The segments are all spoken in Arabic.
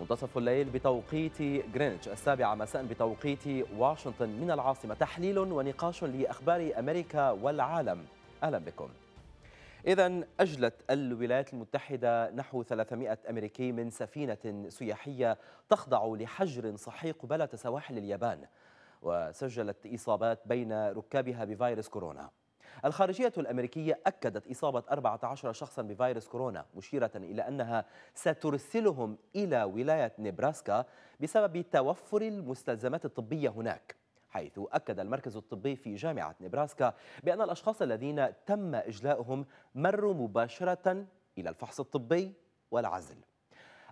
منتصف الليل بتوقيت جرينتش السابعة مساء بتوقيت واشنطن من العاصمة تحليل ونقاش لأخبار أمريكا والعالم أهلا بكم إذا أجلت الولايات المتحدة نحو 300 أمريكي من سفينة سياحية تخضع لحجر صحي قبالة سواحل اليابان وسجلت إصابات بين ركابها بفيروس كورونا الخارجية الأمريكية أكدت إصابة 14 شخصا بفيروس كورونا مشيرة إلى أنها سترسلهم إلى ولاية نبراسكا بسبب توفر المستلزمات الطبية هناك حيث أكد المركز الطبي في جامعة نبراسكا بأن الأشخاص الذين تم إجلاؤهم مروا مباشرة إلى الفحص الطبي والعزل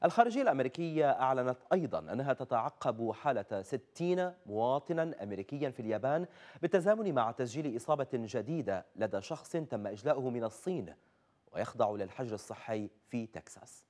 الخارجية الأمريكية أعلنت أيضا أنها تتعقب حالة 60 مواطنا أمريكيا في اليابان بالتزامن مع تسجيل إصابة جديدة لدى شخص تم إجلاؤه من الصين ويخضع للحجر الصحي في تكساس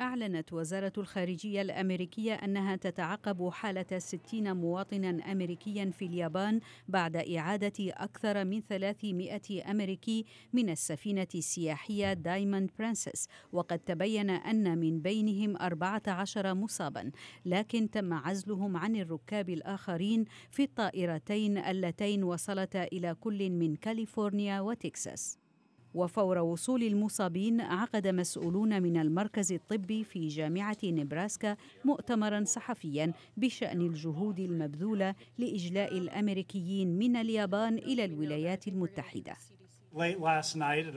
أعلنت وزارة الخارجية الأمريكية أنها تتعقب حالة 60 مواطنا أمريكيا في اليابان بعد إعادة أكثر من 300 أمريكي من السفينة السياحية دايموند برنسس وقد تبين أن من بينهم 14 مصابا لكن تم عزلهم عن الركاب الآخرين في الطائرتين اللتين وصلتا إلى كل من كاليفورنيا وتكساس وفور وصول المصابين عقد مسؤولون من المركز الطبي في جامعة نبراسكا مؤتمرا صحفيا بشأن الجهود المبذولة لإجلاء الأمريكيين من اليابان إلى الولايات المتحدة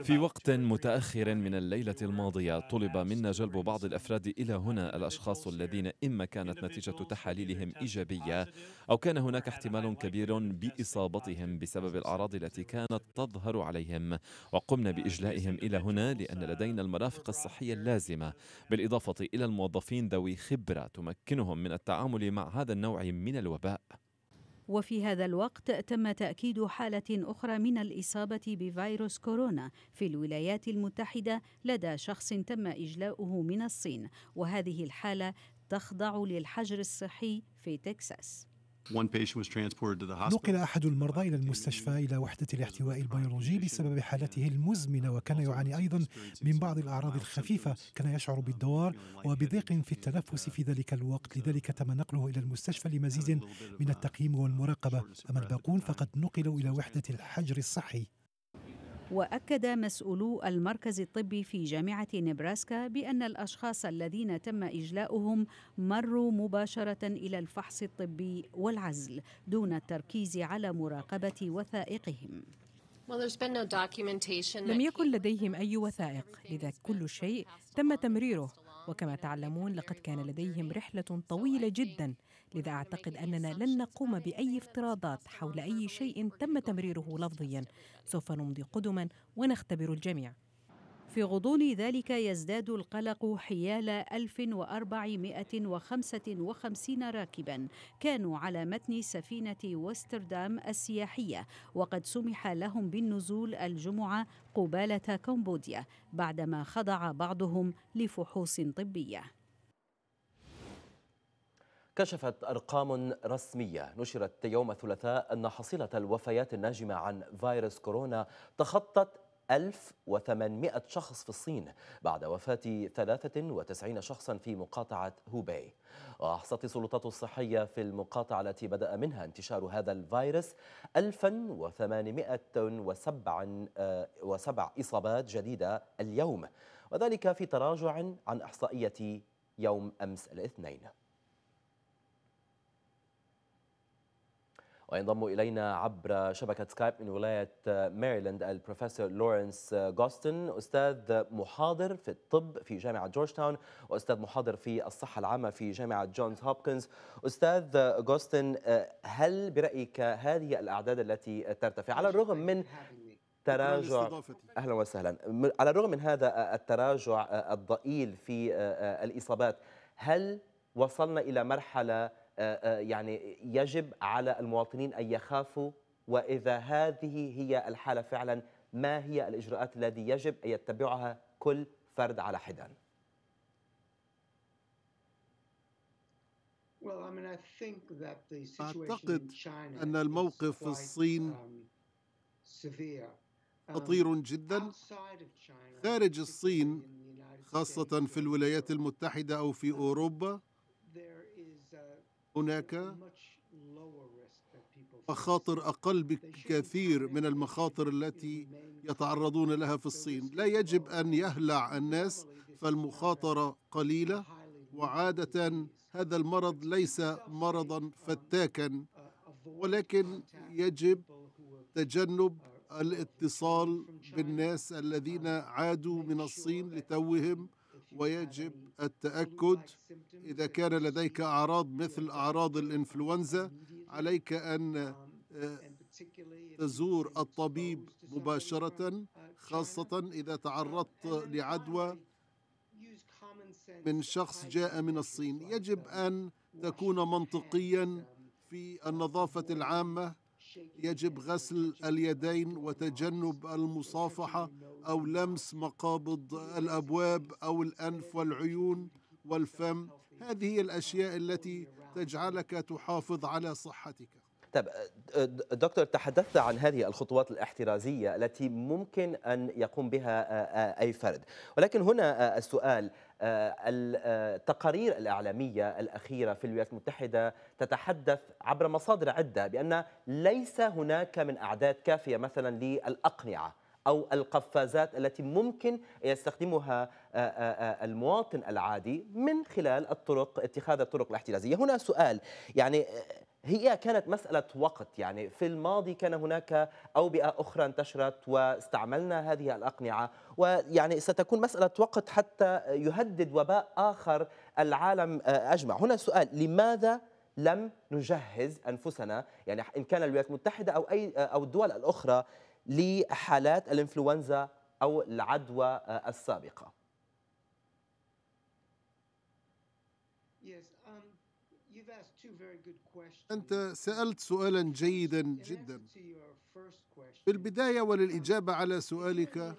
في وقت متأخر من الليلة الماضية طلب منا جلب بعض الأفراد إلى هنا الأشخاص الذين إما كانت نتيجة تحاليلهم إيجابية أو كان هناك احتمال كبير بإصابتهم بسبب الأعراض التي كانت تظهر عليهم وقمنا بإجلائهم إلى هنا لأن لدينا المرافق الصحية اللازمة بالإضافة إلى الموظفين ذوي خبرة تمكنهم من التعامل مع هذا النوع من الوباء وفي هذا الوقت تم تأكيد حالة أخرى من الإصابة بفيروس كورونا في الولايات المتحدة لدى شخص تم إجلاؤه من الصين وهذه الحالة تخضع للحجر الصحي في تكساس نقل أحد المرضى إلى المستشفى إلى وحدة الاحتواء البيولوجي بسبب حالته المزمنة وكان يعاني أيضا من بعض الأعراض الخفيفة كان يشعر بالدوار وبضيق في التنفس في ذلك الوقت لذلك تم نقله إلى المستشفى لمزيد من التقييم والمراقبة أما الباقون فقد نقلوا إلى وحدة الحجر الصحي واكد مسؤولو المركز الطبي في جامعه نبراسكا بان الاشخاص الذين تم اجلاؤهم مروا مباشره الى الفحص الطبي والعزل دون التركيز على مراقبه وثائقهم لم يكن لديهم أي وثائق لذا كل شيء تم تمريره وكما تعلمون لقد كان لديهم رحلة طويلة جدا لذا أعتقد أننا لن نقوم بأي افتراضات حول أي شيء تم تمريره لفظيا سوف نمضي قدما ونختبر الجميع في غضون ذلك يزداد القلق حيال 1455 راكبا كانوا على متن سفينة وستردام السياحية وقد سمح لهم بالنزول الجمعة قبالة كمبوديا بعدما خضع بعضهم لفحوص طبيه كشفت أرقام رسمية نشرت يوم الثلاثاء أن حصيلة الوفيات الناجمة عن فيروس كورونا تخطت 1800 شخص في الصين بعد وفاة 93 شخصا في مقاطعة هوباي وأحصت السلطات الصحية في المقاطعة التي بدأ منها انتشار هذا الفيروس 1807 آه، إصابات جديدة اليوم وذلك في تراجع عن إحصائية يوم أمس الاثنين وينضم إلينا عبر شبكة سكايب من ولاية ماريلاند البروفيسور لورنس جوستن أستاذ محاضر في الطب في جامعة جورج تاون وأستاذ محاضر في الصحة العامة في جامعة جونز هوبكنز أستاذ جوستن هل برأيك هذه الأعداد التي ترتفع على الرغم من تراجع اهلا وسهلا على الرغم من هذا التراجع الضئيل في الاصابات هل وصلنا الى مرحله آه، آه، يعني يجب على المواطنين أن يخافوا وإذا هذه هي الحالة فعلا ما هي الإجراءات التي يجب أن يتبعها كل فرد على حدان أعتقد أن الموقف في الصين um, خطير um, جدا خارج الصين خاصة في الولايات المتحدة أو في أوروبا هناك مخاطر اقل بكثير من المخاطر التي يتعرضون لها في الصين لا يجب ان يهلع الناس فالمخاطره قليله وعاده هذا المرض ليس مرضا um, فتاكا uh, ولكن يجب تجنب الاتصال بالناس الذين uh, عادوا من الصين لتوهم ويجب التأكد إذا كان لديك أعراض مثل أعراض الإنفلونزا عليك أن آه، تزور الطبيب مباشرة خاصة إذا تعرضت لعدوى من شخص جاء من الصين يجب أن تكون منطقيا في النظافة العامة يجب غسل اليدين وتجنب المصافحة أو لمس مقابض الأبواب أو الأنف والعيون والفم هذه هي الأشياء التي تجعلك تحافظ على صحتك طيب دكتور تحدثت عن هذه الخطوات الاحترازية التي ممكن أن يقوم بها أي فرد ولكن هنا السؤال آه، التقارير آه، الإعلامية الأخيرة في الولايات المتحدة تتحدث عبر مصادر عدة بأن ليس هناك من أعداد كافية مثلا للأقنعة أو القفازات التي ممكن يستخدمها آه، المواطن العادي من خلال الطرق اتخاذ الطرق الاحترازية هنا سؤال يعني هي كانت مسألة وقت يعني في الماضي كان هناك أوبئة أخرى انتشرت واستعملنا هذه الأقنعة ويعني ستكون مسألة وقت حتى يهدد وباء آخر العالم آه، أجمع هنا سؤال لماذا لم نجهز أنفسنا يعني إن كان الولايات المتحدة أو, أي آه، أو الدول الأخرى لحالات الإنفلونزا أو العدوى آه، السابقة Yes, um, you've asked two very good أنت سألت سؤالا جيدا جدا في البداية وللإجابة على سؤالك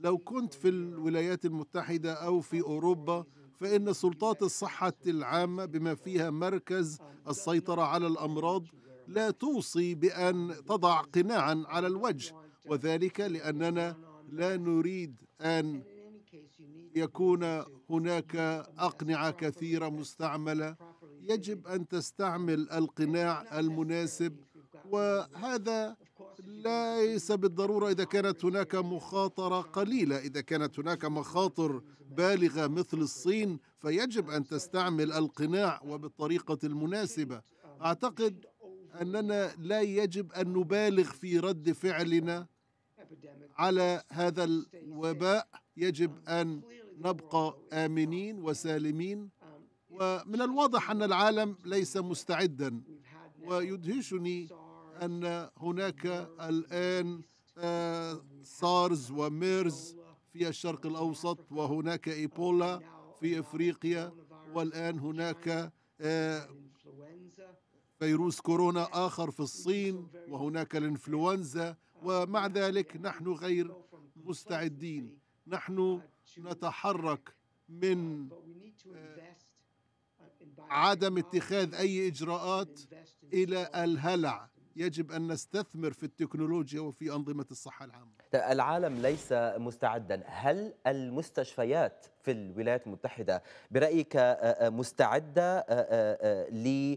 لو كنت في الولايات المتحدة أو في أوروبا فإن سلطات الصحة العامة بما فيها مركز السيطرة على الأمراض لا توصي بأن تضع قناعا على الوجه وذلك لأننا لا نريد أن يكون هناك أقنعة كثيرة مستعملة يجب أن تستعمل القناع المناسب وهذا ليس بالضرورة إذا كانت هناك مخاطرة قليلة إذا كانت هناك مخاطر بالغة مثل الصين فيجب أن تستعمل القناع وبالطريقة المناسبة أعتقد أننا لا يجب أن نبالغ في رد فعلنا على هذا الوباء يجب أن نبقى آمنين وسالمين ومن الواضح أن العالم ليس مستعدا ويدهشني أن هناك الآن آه، سارز وميرز في الشرق الأوسط وهناك إيبولا في إفريقيا والآن هناك آه، فيروس كورونا آخر في الصين وهناك الإنفلونزا ومع ذلك نحن غير مستعدين نحن نتحرك من آه، عدم اتخاذ أي إجراءات إلى الهلع يجب أن نستثمر في التكنولوجيا وفي أنظمة الصحة العامة العالم ليس مستعدا هل المستشفيات في الولايات المتحدة برأيك آه، آه، مستعدة آه، ل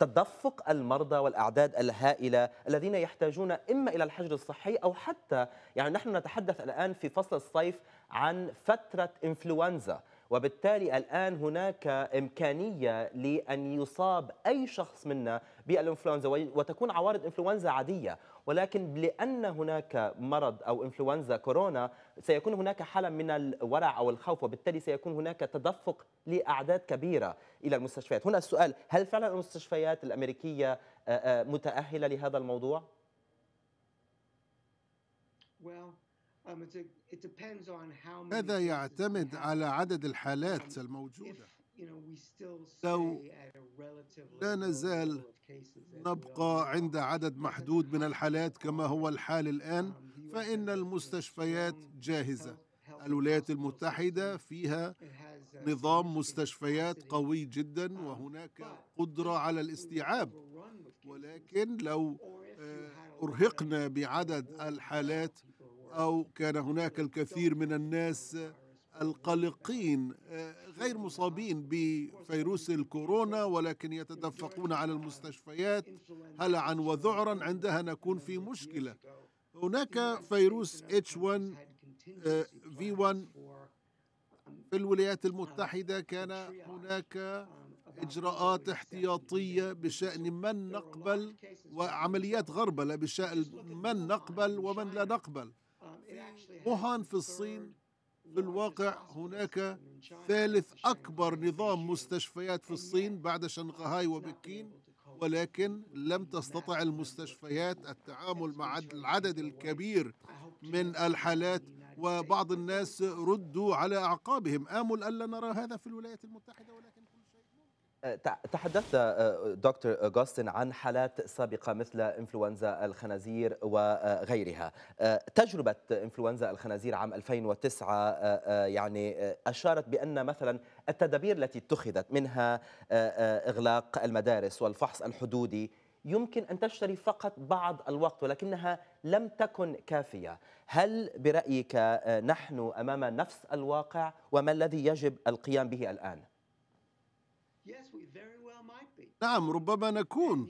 تدفق المرضى والأعداد الهائلة الذين يحتاجون إما إلى الحجر الصحي أو حتى يعني نحن نتحدث الآن في فصل الصيف عن فترة إنفلونزا وبالتالي الآن هناك إمكانية لأن يصاب أي شخص منا بالإنفلونزا وتكون عوارض إنفلونزا عادية ولكن لأن هناك مرض أو إنفلونزا كورونا سيكون هناك حالة من الورع أو الخوف وبالتالي سيكون هناك تدفق لأعداد كبيرة إلى المستشفيات هنا السؤال هل فعلا المستشفيات الأمريكية متأهلة لهذا الموضوع؟ Well, Um, هذا يعتمد على عدد الحالات um, الموجودة لو لا نزال نبقى عند عدد محدود من الحالات كما هو الحال الآن um, فإن المستشفيات جاهزة الولايات المتحدة فيها uh, نظام مستشفيات قوي جدا وهناك قدرة على الاستيعاب ولكن لو آه، أرهقنا بعدد الحالات أو كان هناك الكثير من الناس القلقين آه، غير مصابين بفيروس الكورونا ولكن يتدفقون على المستشفيات هلعا وذعرا عندها نكون في مشكلة هناك فيروس H1 آه، V1 في الولايات المتحدة كان هناك إجراءات احتياطية بشأن من نقبل وعمليات غربلة بشأن من نقبل ومن لا نقبل ووهان في الصين في الواقع هناك ثالث أكبر نظام مستشفيات في الصين بعد شنغهاي وبكين ولكن لم تستطع المستشفيات التعامل مع العدد الكبير من الحالات وبعض الناس ردوا على أعقابهم آمل ألا نرى هذا في الولايات المتحدة ولكن تحدثت آه، دكتور جوستن عن حالات سابقة مثل إنفلونزا الخنازير وغيرها آه، تجربة إنفلونزا الخنازير عام 2009 آه، يعني أشارت بأن مثلا التدابير التي اتخذت منها إغلاق المدارس والفحص الحدودي يمكن أن تشتري فقط بعض الوقت ولكنها لم تكن كافية هل برأيك نحن أمام نفس الواقع وما الذي يجب القيام به الآن؟ نعم ربما نكون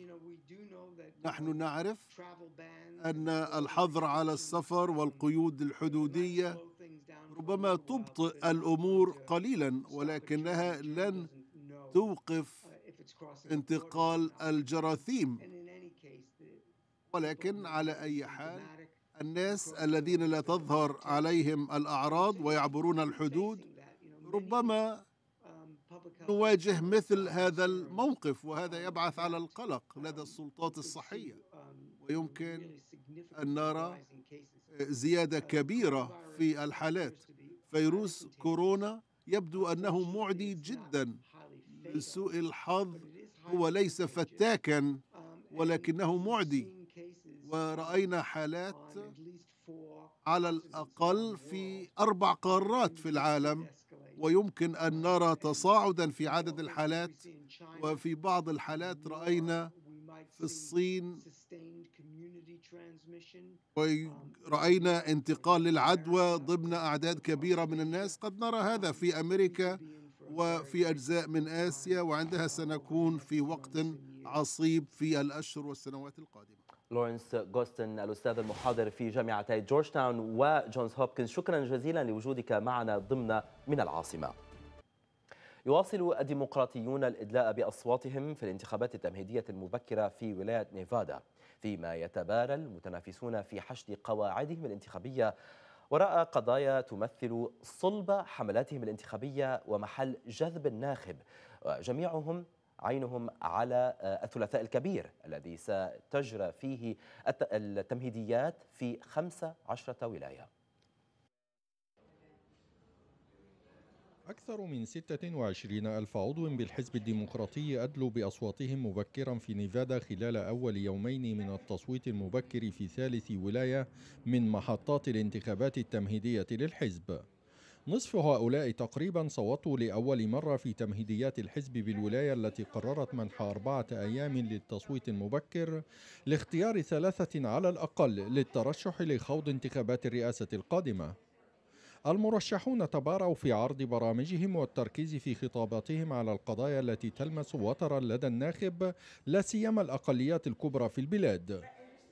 نحن نعرف أن الحظر على السفر والقيود الحدودية ربما تبطئ الأمور قليلا ولكنها لن توقف انتقال الجراثيم ولكن على أي حال الناس الذين لا تظهر عليهم الأعراض ويعبرون الحدود ربما نواجه مثل uh, هذا الموقف وهذا um, يبعث على القلق uh, لدى السلطات الصحية um, ويمكن أن نرى آه، زيادة uh, كبيرة في الحالات فيروس كورونا يبدو أنه معدي جدا لسوء الحظ هو ليس فتاكا um, ولكنه معدي ورأينا حالات على الأقل في أربع قارات في العالم ويمكن ان نرى تصاعدا في عدد الحالات وفي بعض الحالات راينا في الصين ورأينا انتقال للعدوى ضمن أعداد كبيرة من الناس قد نرى هذا في أمريكا وفي أجزاء من آسيا وعندها سنكون في وقت عصيب في الأشهر والسنوات القادمة لورنس جوستن الأستاذ المحاضر في جامعتي جورج تاون وجونز هوبكنز شكرا جزيلا لوجودك معنا ضمن من العاصمة يواصل الديمقراطيون الإدلاء بأصواتهم في الانتخابات التمهيدية المبكرة في ولاية نيفادا فيما يتبارى المتنافسون في حشد قواعدهم الانتخابية وراء قضايا تمثل صلب حملاتهم الانتخابية ومحل جذب الناخب وجميعهم عينهم على آه، الثلاثاء الكبير الذي ستجرى فيه التمهيديات في 15 ولاية أكثر من 26 ألف عضو بالحزب الديمقراطي أدلوا بأصواتهم مبكرا في نيفادا خلال أول يومين من التصويت المبكر في ثالث ولاية من محطات الانتخابات التمهيدية للحزب نصف هؤلاء تقريبا صوتوا لأول مرة في تمهيديات الحزب بالولاية التي قررت منح أربعة أيام للتصويت المبكر لاختيار ثلاثة على الأقل للترشح لخوض انتخابات الرئاسة القادمة المرشحون تباروا في عرض برامجهم والتركيز في خطاباتهم على القضايا التي تلمس وترا لدى الناخب لا سيما الأقليات الكبرى في البلاد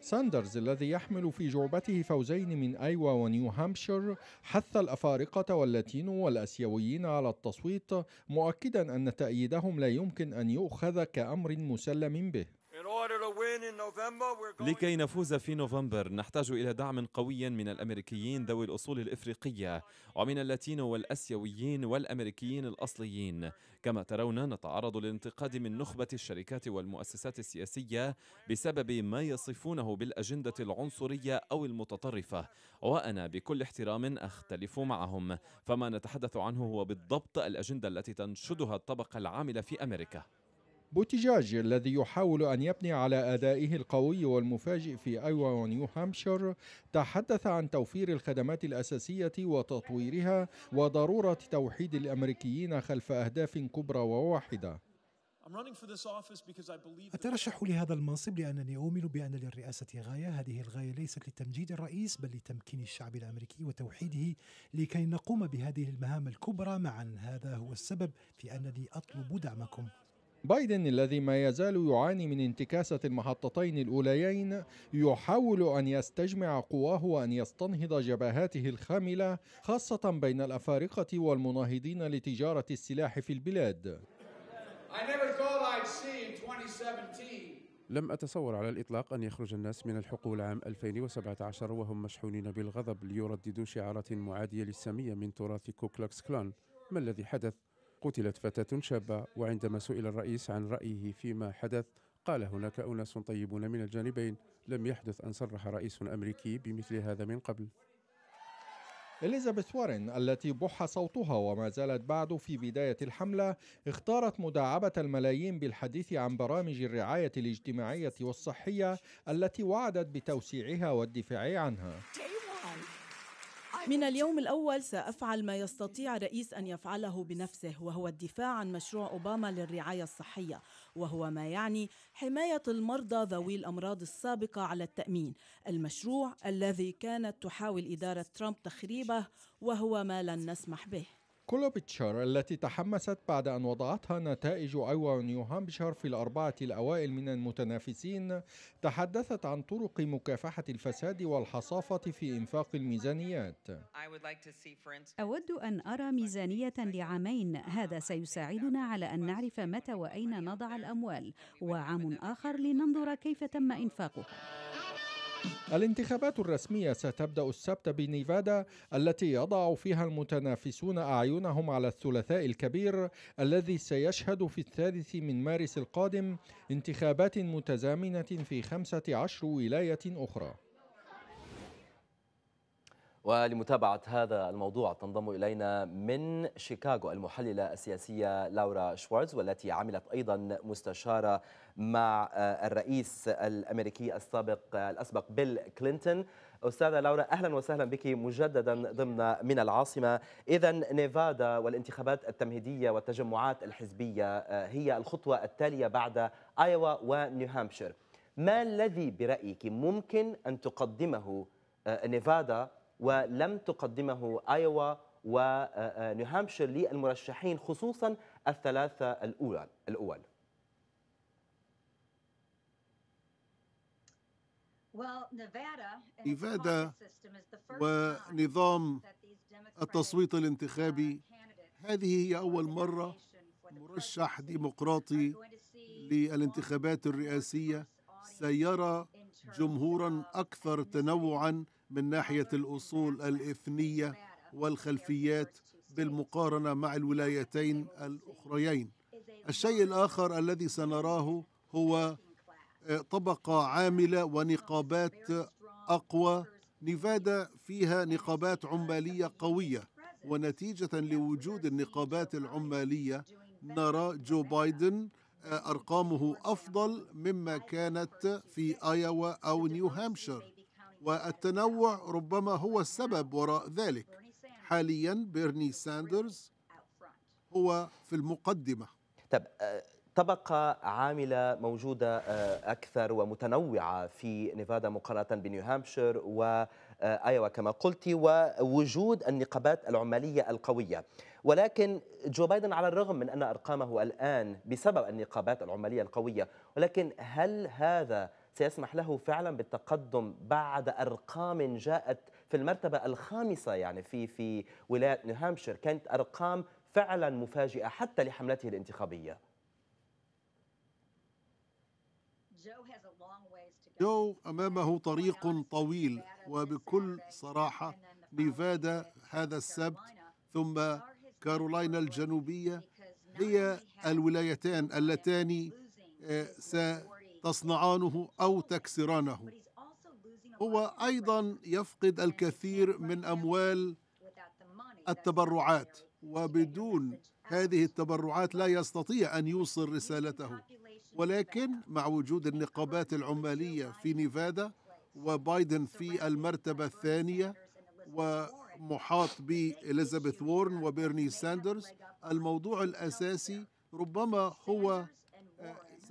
ساندرز الذي يحمل في جعبته فوزين من أيوا ونيو هامشير حث الأفارقة واللاتينو والأسيويين على التصويت مؤكدا أن تأييدهم لا يمكن أن يؤخذ كأمر مسلم به لكي نفوز في نوفمبر نحتاج إلى دعم قوي من الأمريكيين ذوي الأصول الإفريقية ومن اللاتينو والأسيويين والأمريكيين الأصليين كما ترون نتعرض للانتقاد من نخبة الشركات والمؤسسات السياسية بسبب ما يصفونه بالأجندة العنصرية أو المتطرفة وأنا بكل احترام أختلف معهم فما نتحدث عنه هو بالضبط الأجندة التي تنشدها الطبقة العاملة في أمريكا بوتيجاج الذي يحاول أن يبني على أدائه القوي والمفاجئ في أيوا ونيو هامشير تحدث عن توفير الخدمات الأساسية وتطويرها وضرورة توحيد الأمريكيين خلف أهداف كبرى وواحدة أترشح لهذا المنصب لأنني أؤمن بأن للرئاسة غاية، هذه الغاية ليست لتمجيد الرئيس بل لتمكين الشعب الأمريكي وتوحيده لكي نقوم بهذه المهام الكبرى معا، هذا هو السبب في أنني أطلب دعمكم. بايدن الذي ما يزال يعاني من انتكاسة المحطتين الأوليين يحاول أن يستجمع قواه وأن يستنهض جبهاته الخاملة خاصة بين الأفارقة والمناهضين لتجارة السلاح في البلاد لم أتصور على الإطلاق أن يخرج الناس من الحقول عام 2017 وهم مشحونين بالغضب ليرددوا شعارات معادية للسامية من تراث كوكلاكس كلان ما الذي حدث؟ قتلت فتاة شابة وعندما سئل الرئيس عن رأيه فيما حدث قال هناك أناس طيبون من الجانبين لم يحدث أن صرح رئيس أمريكي بمثل هذا من قبل إليزابيث وارن التي بح صوتها وما زالت بعد في بداية الحملة اختارت مداعبة الملايين بالحديث عن برامج الرعاية الاجتماعية والصحية التي وعدت بتوسيعها والدفاع عنها من اليوم الأول سأفعل ما يستطيع رئيس أن يفعله بنفسه وهو الدفاع عن مشروع أوباما للرعاية الصحية وهو ما يعني حماية المرضى ذوي الأمراض السابقة على التأمين المشروع الذي كانت تحاول إدارة ترامب تخريبه وهو ما لن نسمح به كولوبيتشار التي تحمست بعد أن وضعتها نتائج أيوا ونيوهام في الأربعة الأوائل من المتنافسين تحدثت عن طرق مكافحة الفساد والحصافة في إنفاق الميزانيات أود أن أرى ميزانية لعامين هذا سيساعدنا على أن نعرف متى وأين نضع الأموال وعام آخر لننظر كيف تم إنفاقها الانتخابات الرسمية ستبدأ السبت بنيفادا التي يضع فيها المتنافسون أعينهم على الثلاثاء الكبير الذي سيشهد في الثالث من مارس القادم انتخابات متزامنة في 15 ولاية أخرى ولمتابعة هذا الموضوع تنضم إلينا من شيكاغو المحللة السياسية لاورا شوارز والتي عملت أيضا مستشارة مع آه، الرئيس الأمريكي السابق آه، الأسبق بيل كلينتون أستاذة لاورا أهلا وسهلا بك مجددا ضمن من العاصمة إذا نيفادا والانتخابات التمهيدية والتجمعات الحزبية آه، هي الخطوة التالية بعد آيوا ونيو هامبشير ما الذي برأيك ممكن أن تقدمه نيفادا ولم تقدمه ايوا ونيوهامشير آه، آه، للمرشحين خصوصا الثلاثه الاولى الاول نيفادا ونظام التصويت الانتخابي uh, هذه هي أول مرة مرشح ديمقراطي للانتخابات الرئاسية سيرى جمهورا أكثر تنوعا من ناحية الأصول الإثنية والخلفيات بالمقارنة مع الولايتين الأخريين الشيء الآخر الذي سنراه هو آه، طبقة عاملة ونقابات أقوى نيفادا فيها نقابات عمالية قوية ونتيجة لوجود النقابات العمالية نرى جو بايدن آه، أرقامه أفضل مما كانت في آيوا أو نيو هامشير والتنوع ربما هو السبب وراء ذلك حاليا بيرني ساندرز هو في المقدمة طب آه، طبقة عاملة موجودة آه، أكثر ومتنوعة في نيفادا مقارنة بنيوهامشير وآيوا آه، كما قلت ووجود النقابات العمالية القوية ولكن جو بايدن على الرغم من أن أرقامه الآن بسبب النقابات العمالية القوية ولكن هل هذا سيسمح له فعلا بالتقدم بعد أرقام جاءت في المرتبة الخامسة يعني في في ولاية نيوهامشير كانت أرقام فعلا مفاجئة حتى لحملته الانتخابية جو أمامه طريق طويل وبكل صراحة نيفادا هذا السبت ثم كارولاينا الجنوبية هي الولايتان اللتان آه، تصنعانه أو تكسرانه هو أيضا يفقد الكثير من أموال التبرعات وبدون هذه التبرعات لا يستطيع أن يوصل رسالته ولكن مع وجود النقابات العمالية في نيفادا وبايدن في المرتبة الثانية ومحاط بإليزابيث وورن وبيرني ساندرز الموضوع الأساسي ربما هو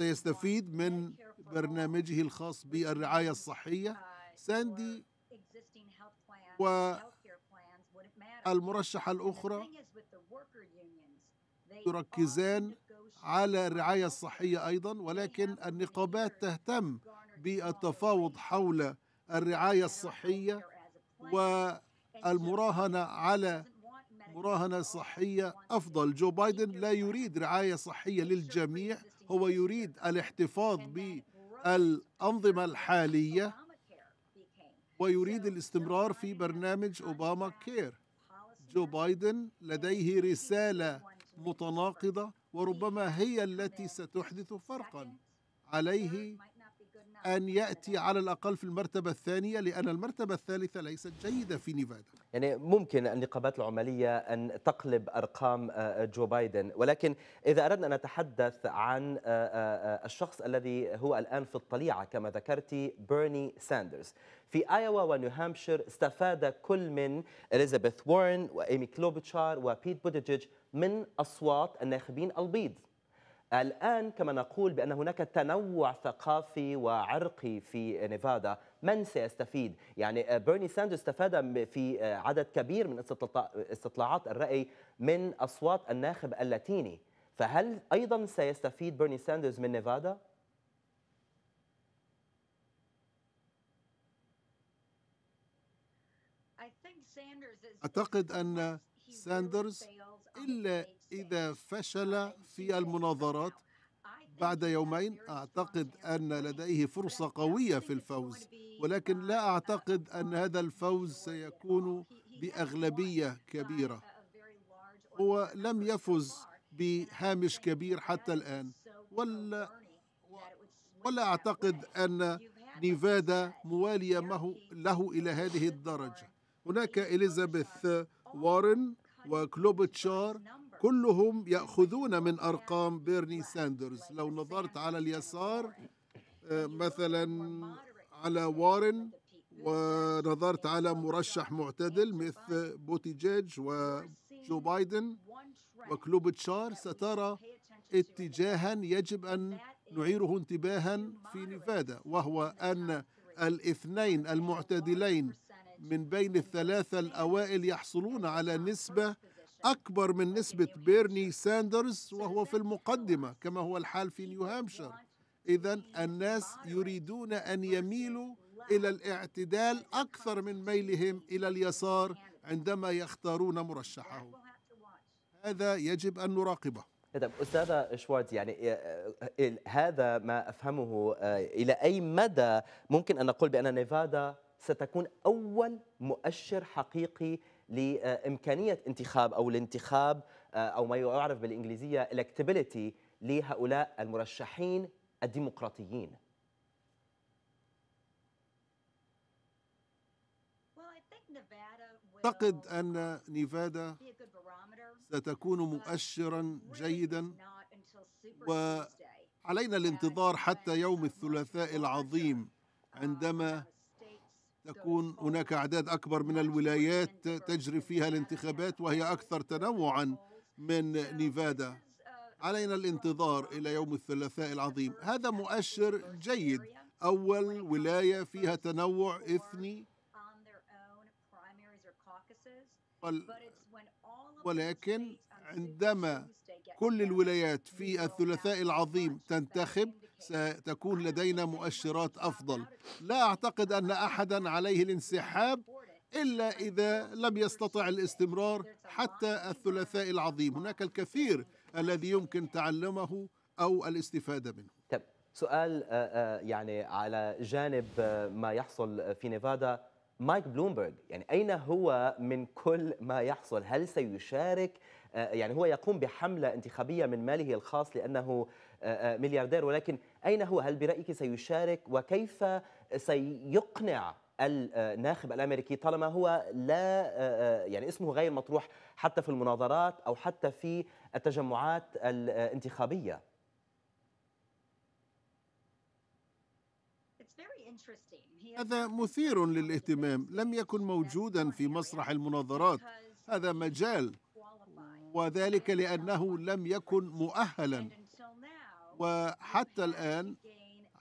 سيستفيد من برنامجه الخاص بالرعاية الصحية ساندي والمرشحة الأخرى يركزان على الرعاية الصحية أيضا ولكن النقابات تهتم بالتفاوض حول الرعاية الصحية والمراهنة على مراهنة صحية أفضل جو بايدن لا يريد رعاية صحية للجميع هو يريد الاحتفاظ بالأنظمة الحالية ويريد الاستمرار في برنامج أوباما كير جو بايدن لديه رسالة متناقضة وربما هي التي ستحدث فرقا عليه أن يأتي على الأقل في المرتبة الثانية لأن المرتبة الثالثة ليست جيدة في نيفادا يعني ممكن النقابات العمالية أن تقلب أرقام آه، آه، جو بايدن ولكن إذا أردنا أن نتحدث عن آه، الشخص الذي هو الآن في الطليعة كما ذكرتي بيرني ساندرز في ايوا ونيو هامشير استفاد كل من اليزابيث وارن وايمي كلوبتشار وبيت بوتيجيج من اصوات الناخبين البيض الآن كما نقول بأن هناك تنوع ثقافي وعرقي في نيفادا من سيستفيد؟ يعني بيرني آه، ساندرز استفاد في آه، عدد كبير من استطلاعات الرأي من أصوات الناخب اللاتيني فهل أيضا سيستفيد بيرني ساندرز من نيفادا؟ أعتقد أن ساندرز إلا إذا فشل في المناظرات بعد يومين أعتقد أن لديه فرصة قوية في الفوز ولكن لا أعتقد أن هذا الفوز سيكون بأغلبية كبيرة هو لم يفز بهامش كبير حتى الآن ولا ولا أعتقد أن نيفادا موالية له إلى هذه الدرجة هناك إليزابيث وارن وكلوبتشار كلهم يأخذون من أرقام بيرني ساندرز لو نظرت على اليسار آه، مثلا على وارن ونظرت على مرشح معتدل مثل بوتيجيج وجو بايدن وكلوبتشار سترى اتجاها يجب أن نعيره انتباها في نيفادا وهو أن الاثنين المعتدلين من بين الثلاثة الأوائل يحصلون على نسبة أكبر من نسبة بيرني ساندرز وهو في المقدمة كما هو الحال في نيو هامشير إذا الناس يريدون أن يميلوا إلى الاعتدال أكثر من ميلهم إلى اليسار عندما يختارون مرشحهم هذا يجب أن نراقبه طيب استاذه شوارتز يعني آه، آه، هذا ما افهمه آه، الى اي مدى ممكن ان نقول بان نيفادا ستكون أول مؤشر حقيقي لإمكانية انتخاب أو الانتخاب آه، أو ما يعرف بالإنجليزية electability لهؤلاء المرشحين الديمقراطيين أعتقد أن نيفادا ستكون مؤشرا جيدا وعلينا الانتظار حتى يوم الثلاثاء العظيم عندما تكون هناك أعداد أكبر من الولايات تجري فيها الانتخابات وهي أكثر تنوعا من نيفادا علينا الانتظار إلى يوم الثلاثاء العظيم هذا مؤشر جيد أول ولاية فيها تنوع إثني ولكن عندما كل الولايات في الثلاثاء العظيم تنتخب ستكون لدينا مؤشرات أفضل لا أعتقد أن أحدا عليه الانسحاب إلا إذا لم يستطع الاستمرار حتى الثلاثاء العظيم هناك الكثير الذي يمكن تعلمه أو الاستفادة منه طيب. سؤال آه، آه، يعني على جانب آه، ما يحصل في نيفادا مايك بلومبرج يعني أين هو من كل ما يحصل هل سيشارك آه، يعني هو يقوم بحملة انتخابية من ماله الخاص لأنه آه، آه، ملياردير ولكن أين هو هل برأيك سيشارك وكيف سيقنع الناخب الامريكي طالما هو لا يعني اسمه غير مطروح حتى في المناظرات او حتى في التجمعات الانتخابيه هذا مثير للاهتمام لم يكن موجودا في مسرح المناظرات هذا مجال وذلك لأنه لم يكن مؤهلا وحتى الآن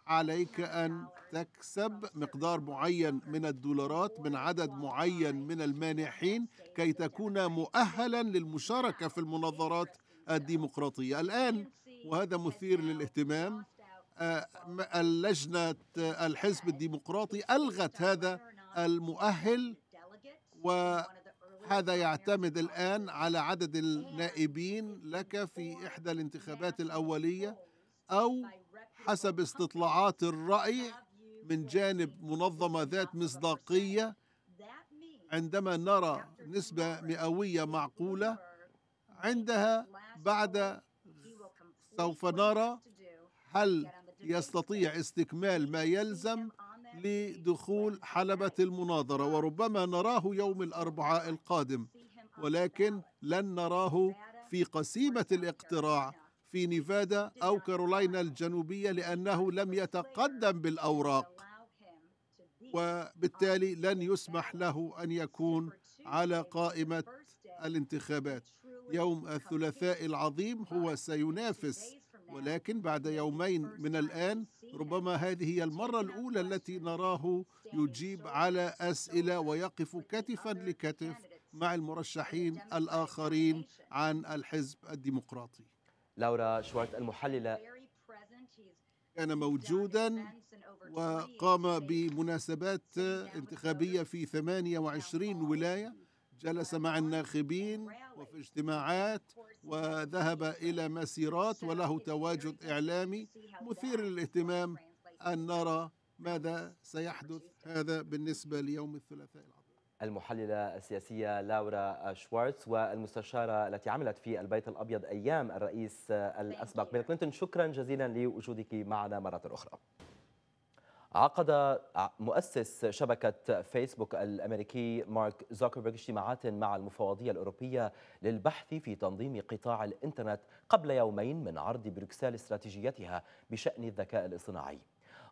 عليك أن تكسب مقدار معين من الدولارات من عدد معين من المانحين كي تكون مؤهلا للمشاركة في المناظرات الديمقراطية الآن وهذا مثير للاهتمام اللجنة الحزب الديمقراطي ألغت هذا المؤهل وهذا يعتمد الآن على عدد النائبين لك في إحدى الانتخابات الأولية أو حسب استطلاعات الرأي من جانب منظمة ذات مصداقية عندما نرى نسبة مئوية معقولة عندها بعد سوف نرى هل يستطيع استكمال ما يلزم لدخول حلبة المناظرة وربما نراه يوم الأربعاء القادم ولكن لن نراه في قسيمة الاقتراع في نيفادا أو كارولينا الجنوبية لأنه لم يتقدم بالأوراق وبالتالي لن يسمح له أن يكون على قائمة الانتخابات يوم الثلاثاء العظيم هو سينافس ولكن بعد يومين من الآن ربما هذه هي المرة الأولى التي نراه يجيب على أسئلة ويقف كتفا لكتف مع المرشحين الآخرين عن الحزب الديمقراطي لورا شوارت المحللة كان موجودا وقام بمناسبات انتخابية في 28 ولاية جلس مع الناخبين وفي اجتماعات وذهب إلى مسيرات وله تواجد إعلامي مثير للاهتمام أن نرى ماذا سيحدث هذا بالنسبة ليوم الثلاثاء العظيم المحللة السياسية لاورا شوارتز والمستشارة التي عملت في البيت الأبيض أيام الرئيس الأسبق بيل كلينتون شكرا جزيلا لوجودك معنا مرة أخرى عقد مؤسس شبكة فيسبوك الأمريكي مارك زوكربيرغ اجتماعات مع المفوضية الأوروبية للبحث في تنظيم قطاع الإنترنت قبل يومين من عرض بروكسل استراتيجيتها بشأن الذكاء الاصطناعي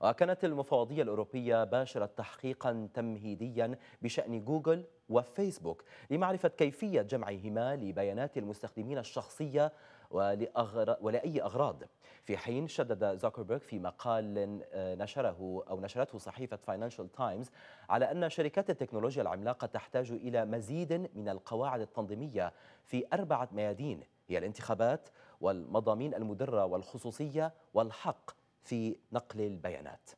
وكانت المفوضية الأوروبية باشرت تحقيقا تمهيديا بشأن جوجل وفيسبوك لمعرفة كيفية جمعهما لبيانات المستخدمين الشخصية ولأغر... ولأي أغراض في حين شدد زوكربيرغ في مقال آه، نشره أو نشرته صحيفة فاينانشال تايمز على أن شركات التكنولوجيا العملاقة تحتاج إلى مزيد من القواعد التنظيمية في أربعة ميادين هي الانتخابات والمضامين المدرة والخصوصية والحق في نقل البيانات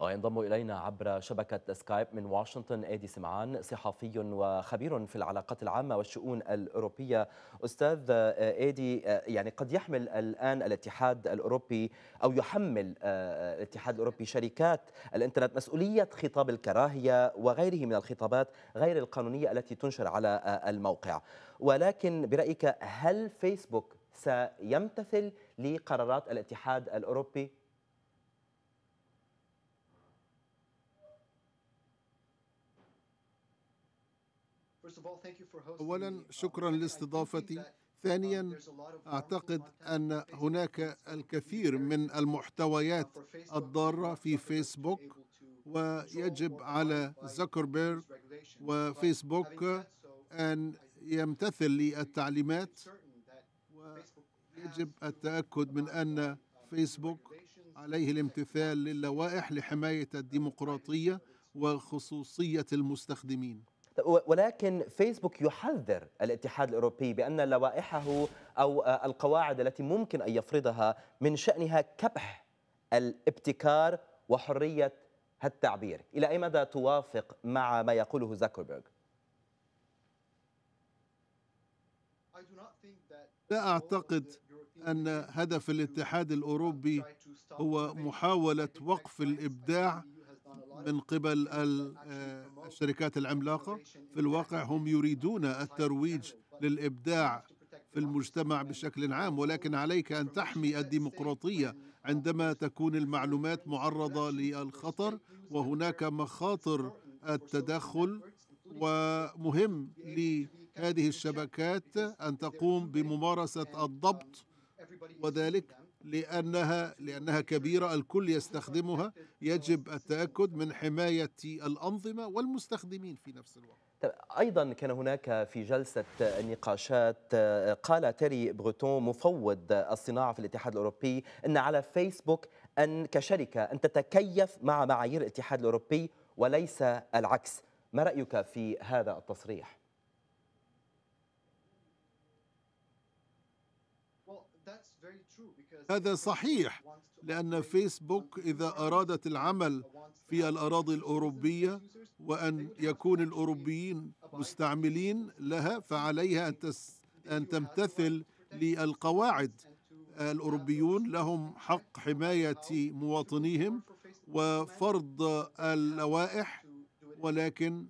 وينضم إلينا عبر شبكة سكايب من واشنطن آدي سمعان صحفي وخبير في العلاقات العامة والشؤون الأوروبية أستاذ آدي يعني قد يحمل الآن الاتحاد الأوروبي أو يحمل آه، الاتحاد الأوروبي شركات الإنترنت مسؤولية خطاب الكراهية وغيره من الخطابات غير القانونية التي تنشر على آه، الموقع ولكن برأيك هل فيسبوك سيمتثل لقرارات الاتحاد الأوروبي أولا uh, شكرا لاستضافتي uh, ثانيا اعتقد ان هناك الكثير من uh, المحتويات الضاره في فيسبوك ويجب على زكربيرغ وفيسبوك ان يمتثل للتعليمات ويجب التاكد من ان فيسبوك عليه الامتثال للوائح لحمايه الديمقراطيه وخصوصيه المستخدمين ولكن فيسبوك يحذر الاتحاد الاوروبي بان لوائحه او آه، القواعد التي ممكن ان يفرضها من شانها كبح الابتكار وحريه التعبير، الى اي مدى توافق مع ما يقوله زاكربيرغ؟ لا اعتقد ان هدف الاتحاد الاوروبي هو محاوله وقف الابداع من قبل الشركات آه، العملاقة في الواقع هم يريدون الترويج للإبداع في المجتمع بشكل عام ولكن عليك أن تحمي الديمقراطية عندما تكون المعلومات معرضة للخطر وهناك مخاطر التدخل ومهم لهذه الشبكات أن تقوم بممارسة الضبط وذلك لأنها لأنها كبيرة الكل يستخدمها يجب التأكد من حماية الأنظمة والمستخدمين في نفس الوقت طيب، أيضا كان هناك في جلسة نقاشات آه، قال تيري بروتون مفوض الصناعة في الاتحاد الأوروبي أن على فيسبوك أن كشركة أن تتكيف مع معايير الاتحاد الأوروبي وليس العكس ما رأيك في هذا التصريح؟ هذا صحيح لأن فيسبوك إذا أرادت العمل في الأراضي الأوروبية وأن يكون الأوروبيين مستعملين لها فعليها أن, تس أن تمتثل للقواعد الأوروبيون لهم حق حماية مواطنيهم وفرض اللوائح ولكن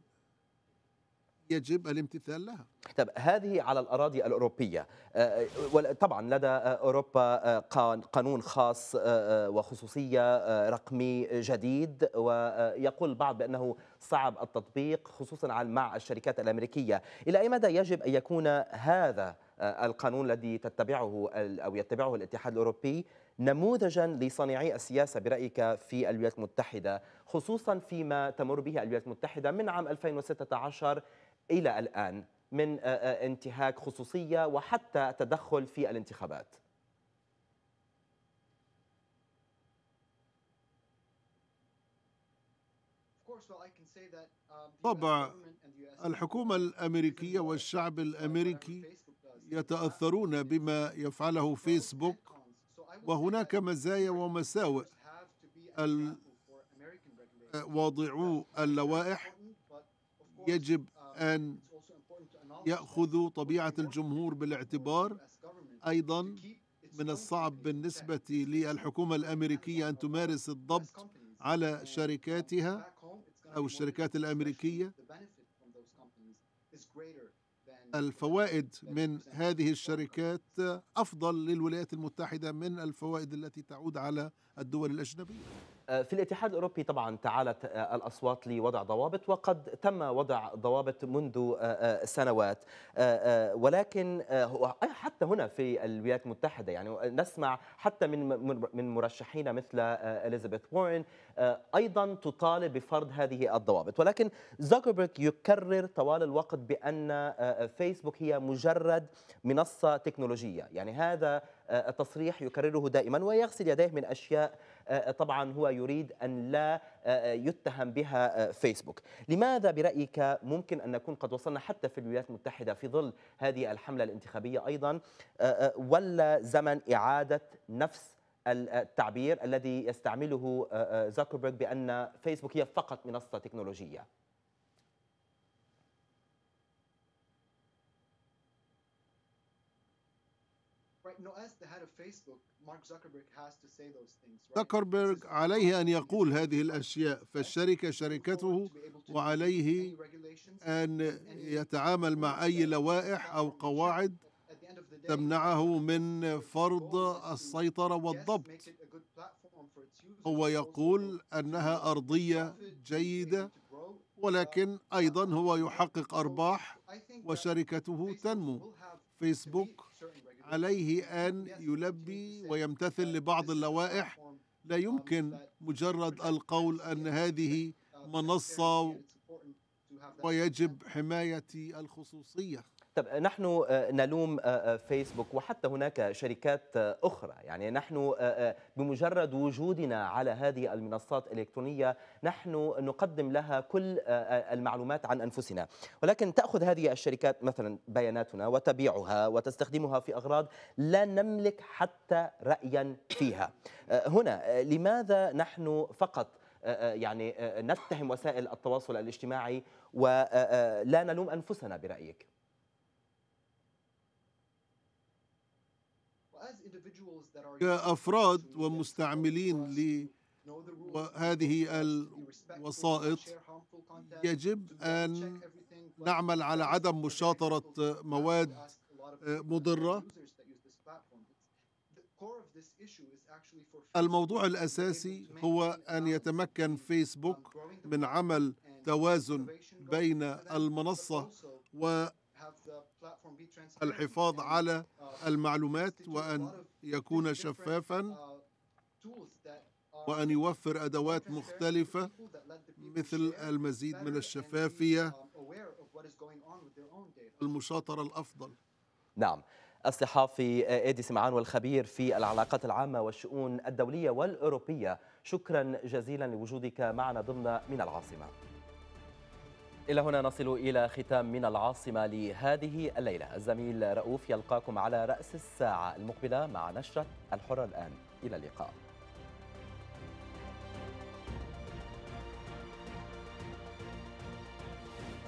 يجب الامتثال لها طب هذه على الأراضي الأوروبية آه، آه، طبعا لدى آه، أوروبا قانون خاص وخصوصية رقمي جديد ويقول البعض بأنه صعب التطبيق خصوصا مع الشركات الأمريكية إلى أي مدى يجب أن يكون هذا القانون الذي تتبعه أو يتبعه الاتحاد الأوروبي نموذجا لصانعي السياسة برأيك في الولايات المتحدة خصوصا فيما تمر به الولايات المتحدة من عام 2016 إلى الآن من آه، آه، انتهاك خصوصية وحتى تدخل في الانتخابات um, طبعا الحكومة الأمريكية والشعب الأمريكي يتأثرون بما يفعله فيسبوك وهناك مزايا ومساوئ واضعو اللوائح يجب أن يأخذوا طبيعة الجمهور بالاعتبار أيضا من الصعب بالنسبة للحكومة الأمريكية أن تمارس الضبط على شركاتها أو الشركات الأمريكية الفوائد من هذه الشركات أفضل للولايات المتحدة من الفوائد التي تعود على الدول الأجنبية في الاتحاد الأوروبي طبعا تعالت آه، الأصوات لوضع ضوابط وقد تم وضع ضوابط منذ آه، آه، سنوات ولكن حتى هنا في الولايات المتحدة يعني نسمع حتى من من مرشحين مثل إليزابيث وارن أيضا تطالب بفرض هذه الضوابط ولكن زوكربيرغ يكرر طوال الوقت بأن فيسبوك هي مجرد منصة تكنولوجية يعني هذا التصريح يكرره دائما ويغسل يديه من أشياء آه، طبعا هو يريد أن لا آه، آه، يتهم بها فيسبوك لماذا برأيك ممكن أن نكون قد وصلنا حتى في الولايات المتحدة في ظل هذه الحملة الانتخابية أيضا ولا زمن إعادة نفس التعبير الذي يستعمله زاكربيرغ بأن فيسبوك هي فقط منصة تكنولوجية زكربيرغ عليه أن يقول هذه الأشياء فالشركة شركته وعليه أن يتعامل مع أي لوائح أو قواعد تمنعه من فرض السيطرة والضبط هو يقول أنها أرضية جيدة ولكن أيضا هو يحقق أرباح وشركته تنمو فيسبوك عليه أن يلبي ويمتثل لبعض اللوائح لا um, يمكن مجرد القول أن هذه uh, منصة ويجب حماية الخصوصية طب نحن آه، نلوم آه، آه، فيسبوك وحتى هناك شركات أخرى يعني نحن بمجرد وجودنا على هذه المنصات الإلكترونية نحن نقدم لها كل المعلومات عن أنفسنا ولكن تأخذ هذه الشركات مثلا بياناتنا وتبيعها وتستخدمها في أغراض لا نملك حتى رأيا فيها هنا لماذا نحن فقط يعني نتهم وسائل التواصل الاجتماعي ولا نلوم أنفسنا برأيك كأفراد ومستعملين لهذه الوسائط يجب أن نعمل على عدم مشاطرة مواد مضرة الموضوع الأساسي هو أن يتمكن فيسبوك من عمل توازن بين المنصة و الحفاظ على uh, المعلومات وأن يكون uh, شفافا وأن يوفر أدوات مختلفة مثل المزيد من الشفافية um, المشاطرة الأفضل نعم الصحافي ايدي سمعان والخبير في العلاقات العامة والشؤون الدولية والأوروبية شكرا جزيلا لوجودك معنا ضمن من العاصمة إلى هنا نصل إلى ختام من العاصمة لهذه الليلة الزميل رؤوف يلقاكم على رأس الساعة المقبلة مع نشرة الحرة الآن إلى اللقاء